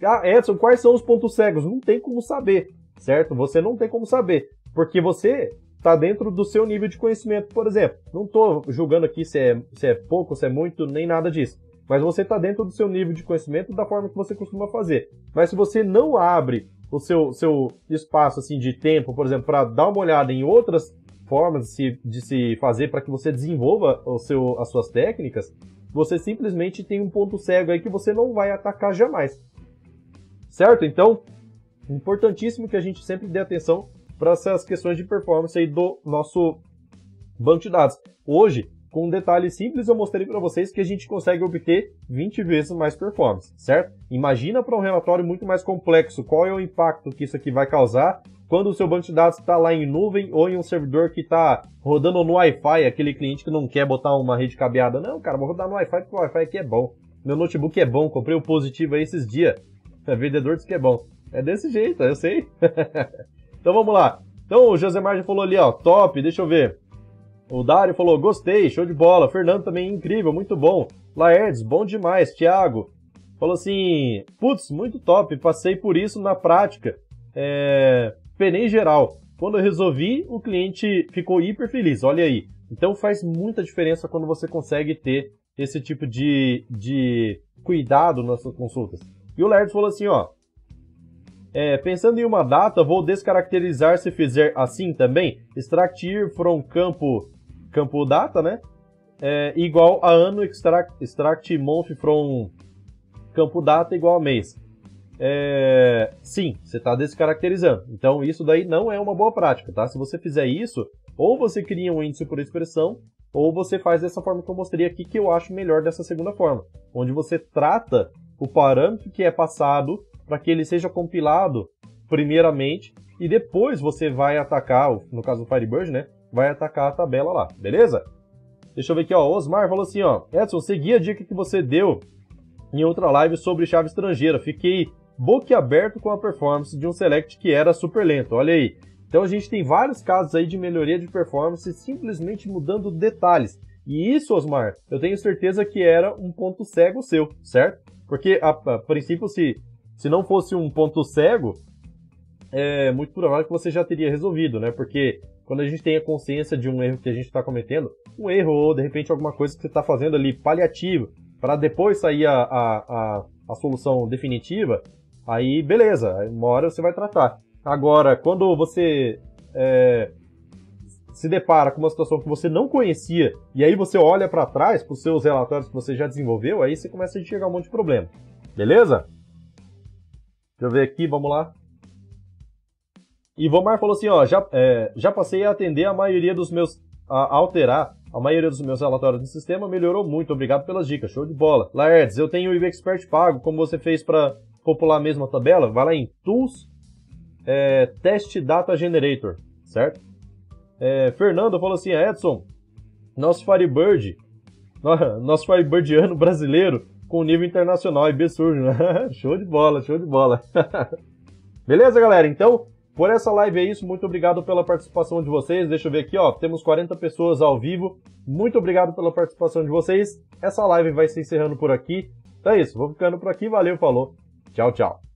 ah, Edson, quais são os pontos cegos? Não tem como saber, certo? Você não tem como saber, porque você está dentro do seu nível de conhecimento, por exemplo. Não estou julgando aqui se é, se é pouco, se é muito, nem nada disso. Mas você está dentro do seu nível de conhecimento da forma que você costuma fazer. Mas se você não abre o seu, seu espaço assim de tempo, por exemplo, para dar uma olhada em outras formas de se, de se fazer para que você desenvolva o seu, as suas técnicas, você simplesmente tem um ponto cego aí que você não vai atacar jamais. Certo? Então, importantíssimo que a gente sempre dê atenção para essas questões de performance aí do nosso banco de dados. Hoje, com um detalhe simples, eu mostrei para vocês que a gente consegue obter 20 vezes mais performance, certo? Imagina para um relatório muito mais complexo qual é o impacto que isso aqui vai causar quando o seu banco de dados está lá em nuvem ou em um servidor que está rodando no Wi-Fi, aquele cliente que não quer botar uma rede cabeada. Não, cara, vou rodar no Wi-Fi porque o Wi-Fi aqui é bom. Meu notebook é bom, comprei o positivo aí esses dias. O vendedor disse que é bom. É desse jeito, eu sei. então vamos lá. Então o Josemar já falou ali, ó, top, deixa eu ver. O Dário falou, gostei, show de bola. Fernando também, incrível, muito bom. Laerdes, bom demais. Thiago falou assim, putz, muito top, passei por isso na prática. É, penei geral. Quando eu resolvi, o cliente ficou hiper feliz, olha aí. Então faz muita diferença quando você consegue ter esse tipo de, de cuidado nas suas consultas. E o Laird falou assim, ó, é, pensando em uma data, vou descaracterizar se fizer assim também. year from campo, campo data, né? É, igual a ano, extract, extract month from campo data igual a mês é... sim, você está descaracterizando. Então isso daí não é uma boa prática, tá? Se você fizer isso, ou você cria um índice por expressão, ou você faz dessa forma que eu mostrei aqui, que eu acho melhor dessa segunda forma, onde você trata o parâmetro que é passado para que ele seja compilado primeiramente e depois você vai atacar, no caso do Firebird, né? Vai atacar a tabela lá, beleza? Deixa eu ver aqui, ó. Osmar falou assim, ó. Edson, segui a dica que você deu em outra live sobre chave estrangeira. Fiquei boquiaberto com a performance de um Select que era super lento, olha aí. Então a gente tem vários casos aí de melhoria de performance simplesmente mudando detalhes. E isso, Osmar, eu tenho certeza que era um ponto cego seu, certo? Porque a, a princípio, se, se não fosse um ponto cego, é muito provável que você já teria resolvido, né? Porque quando a gente tem a consciência de um erro que a gente está cometendo, um erro ou de repente alguma coisa que você está fazendo ali paliativo, para depois sair a, a, a, a, solução definitiva, Aí, beleza, uma hora você vai tratar. Agora, quando você é, se depara com uma situação que você não conhecia, e aí você olha para trás, para os seus relatórios que você já desenvolveu, aí você começa a enxergar um monte de problema. Beleza? Deixa eu ver aqui, vamos lá. Ivomar falou assim, ó, já, é, já passei a atender a maioria dos meus... a alterar a maioria dos meus relatórios do sistema melhorou muito, obrigado pelas dicas, show de bola. Laertes, eu tenho o IVExpert pago, como você fez para popular mesmo a tabela, vai lá em Tools, é, Test Data Generator, certo? É, Fernando falou assim, é, Edson, nosso Firebird, nosso Firebirdiano brasileiro com nível internacional, IB surge, né? show de bola, show de bola. Beleza, galera? Então, por essa live é isso, muito obrigado pela participação de vocês. Deixa eu ver aqui, ó, temos 40 pessoas ao vivo. Muito obrigado pela participação de vocês. Essa live vai se encerrando por aqui. Então é isso, vou ficando por aqui, valeu, falou. Tchau, tchau.